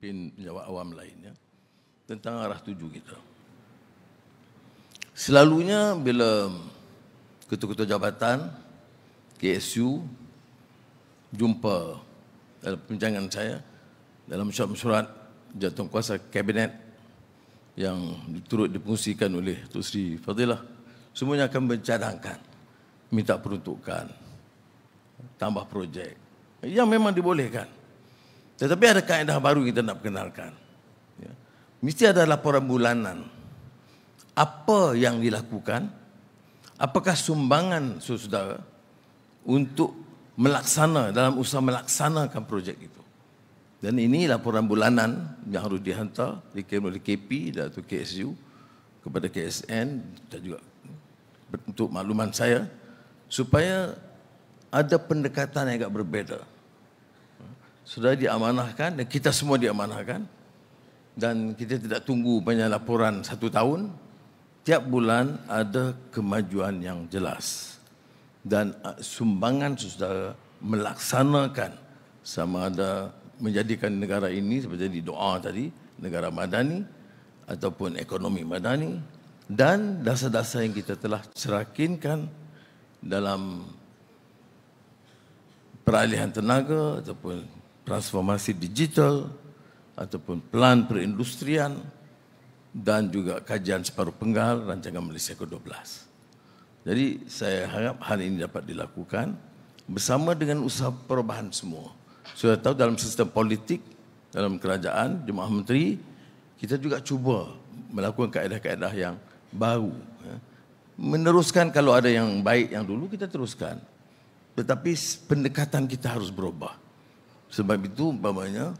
pemimpin jawab awam lainnya tentang arah tuju kita. Selalunya bila ketua-ketua jabatan KSU jumpa dalam perbincangan saya dalam surat-surat jantung kuasa kabinet yang turut dipengusikan oleh Tuan Sri Fadilah semuanya akan mencadangkan minta peruntukan tambah projek yang memang dibolehkan tetapi ada kaedah baru kita nak perkenalkan. Ya. Mesti ada laporan bulanan. Apa yang dilakukan? Apakah sumbangan saudara untuk melaksana dalam usaha melaksanakan projek itu? Dan ini laporan bulanan yang harus dihantar dikirim oleh KP atau KSU kepada KSN dan juga untuk makluman saya supaya ada pendekatan yang agak berbeza sudah diamanahkan dan kita semua diamanahkan dan kita tidak tunggu banyak laporan satu tahun tiap bulan ada kemajuan yang jelas dan ah, sumbangan sudah melaksanakan sama ada menjadikan negara ini seperti di doa tadi negara madani ataupun ekonomi madani dan dasar-dasar yang kita telah cerakinkan dalam peralihan tenaga ataupun transformasi digital ataupun pelan perindustrian dan juga kajian separuh penggal rancangan Malaysia ke-12. Jadi saya harap hal ini dapat dilakukan bersama dengan usaha perubahan semua. Sudah tahu dalam sistem politik, dalam kerajaan, jemaah menteri, kita juga cuba melakukan kaedah-kaedah yang baru. Ya. Meneruskan kalau ada yang baik yang dulu, kita teruskan. Tetapi pendekatan kita harus berubah. Sebab itu umpamanya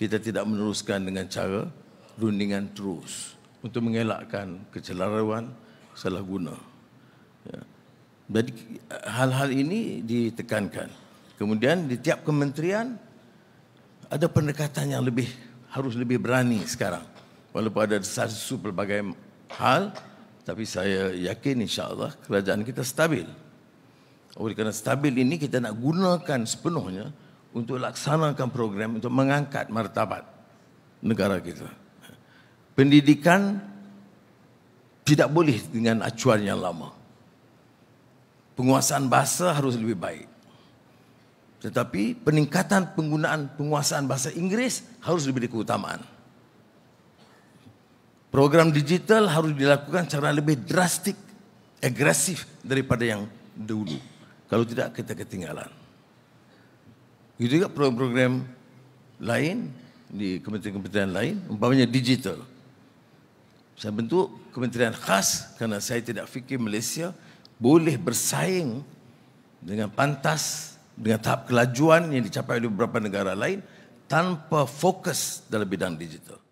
kita tidak meneruskan dengan cara rundingan terus untuk mengelakkan kecelaruan salah guna. Ya. Jadi hal-hal ini ditekankan. Kemudian di tiap kementerian ada pendekatan yang lebih harus lebih berani sekarang. Walaupun ada sesuatu pelbagai hal, tapi saya yakin insya Allah kerajaan kita stabil. Oleh kerana stabil ini kita nak gunakan sepenuhnya untuk laksanakan program untuk mengangkat martabat negara kita. Pendidikan tidak boleh dengan acuan yang lama. Penguasaan bahasa harus lebih baik. Tetapi peningkatan penggunaan penguasaan bahasa Inggeris harus lebih keutamaan. Program digital harus dilakukan secara lebih drastik, agresif daripada yang dulu. Kalau tidak kita ketinggalan. Begitu juga program-program lain di kementerian-kementerian lain, umpamanya digital. Saya bentuk kementerian khas kerana saya tidak fikir Malaysia boleh bersaing dengan pantas dengan tahap kelajuan yang dicapai oleh beberapa negara lain tanpa fokus dalam bidang digital.